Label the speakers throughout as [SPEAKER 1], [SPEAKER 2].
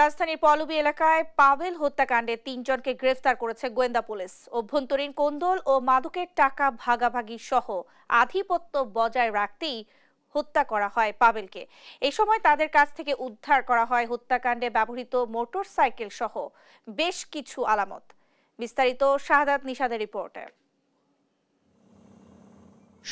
[SPEAKER 1] রাজধানীর পলবি এলাকায় পাভেল হত্যাকাণ্ডে তিনজনকে গ্রেফতার করেছে গোয়েন্দা পুলিশ অভ্যন্তরীণ কোন্দল ও মাদকের টাকা ভাগাভাগি সহ আধিপত্য বজায় রাখতেই হত্যা করা হয় পাবেলকে এ সময় তাদের কাছ থেকে উদ্ধার করা হয় হত্যাকাণ্ডে ব্যবহৃত মোটর সাইকেল সহ বেশ কিছু আলামত বিস্তারিত শাহাদাত নিশাদের রিপোর্টে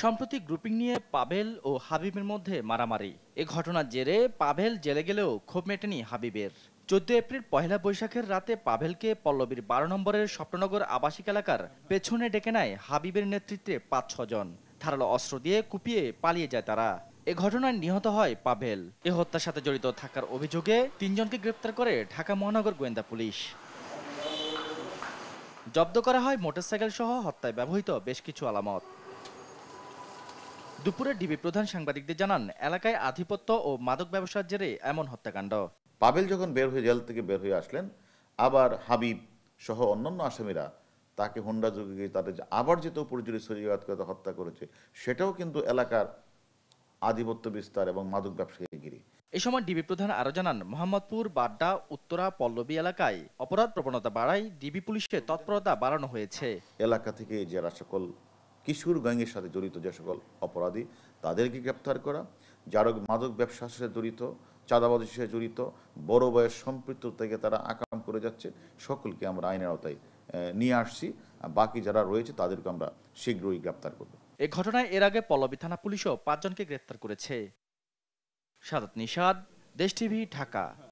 [SPEAKER 2] সম্প্রতি গ্রুপিং নিয়ে পাবেল ও হাবিবের মধ্যে মারামারি এ ঘটনার জেরে পাবেল জেলে গেলেও ক্ষোভ মেটেনি হাবিবের চোদ্দ এপ্রিল পহেলা বৈশাখের রাতে পাভেলকে পল্লবীর বারো নম্বরের স্বপ্ননগর আবাসিক এলাকার পেছনে ডেকে নেয় হাবিবের নেতৃত্বে পাঁচ ছজন ধারালো অস্ত্র দিয়ে কুপিয়ে পালিয়ে যায় তারা এ ঘটনায় নিহত হয় পাভেল এ হত্যার সাথে জড়িত থাকার অভিযোগে তিনজনকে গ্রেপ্তার করে ঢাকা মহানগর গোয়েন্দা পুলিশ জব্দ করা হয় মোটরসাইকেল সহ হত্যায় ব্যবহৃত বেশ কিছু আলামত দুপুরে ডিবি প্রধান
[SPEAKER 3] সাংবাদিকদের জানান এলাকায় আধিপত্য ও মাদক ব্যবসার জেরে এমন হত্যাকাণ্ড পাবেল যখন বের হয়ে জেল থেকে বের হয়ে আসলেন আবার হাবিব সহ অন্যান্য আসামিরা তাকে যুগে গিয়ে তাদের আবার যেতেও পরিচয় শরীরঘাত করে হত্যা করেছে সেটাও কিন্তু এলাকার আধিপত্য বিস্তার এবং মাদক ব্যবসায়ী গিরি
[SPEAKER 2] এ সময় ডিবি প্রধান আরো জানান মোহাম্মদপুর বাড্ডা উত্তরা পল্লবী এলাকায় অপরাধ প্রবণতা বাড়ায় ডিবি পুলিশের তৎপরতা বাড়ানো হয়েছে
[SPEAKER 3] এলাকা থেকে যারা সকল কিশোর গ্যাংয়ের সাথে জড়িত যে সকল অপরাধী তাদেরকে গ্রেপ্তার করা যারা মাদক ব্যবসার সাথে জড়িত চাঁদাবাদ সাথে জড়িত বড় বয়স সম্পৃক্ত থেকে তারা আকাম করে যাচ্ছে সকলকে আমরা আইনের আওতায় নিয়ে আসছি বাকি যারা রয়েছে তাদেরকে আমরা শীঘ্রই গ্রেপ্তার করব
[SPEAKER 2] এ ঘটনায় এর আগে পল্লবী থানা পুলিশও পাঁচজনকে গ্রেপ্তার করেছে সাদাত নিষাদ দেশ টিভি ঢাকা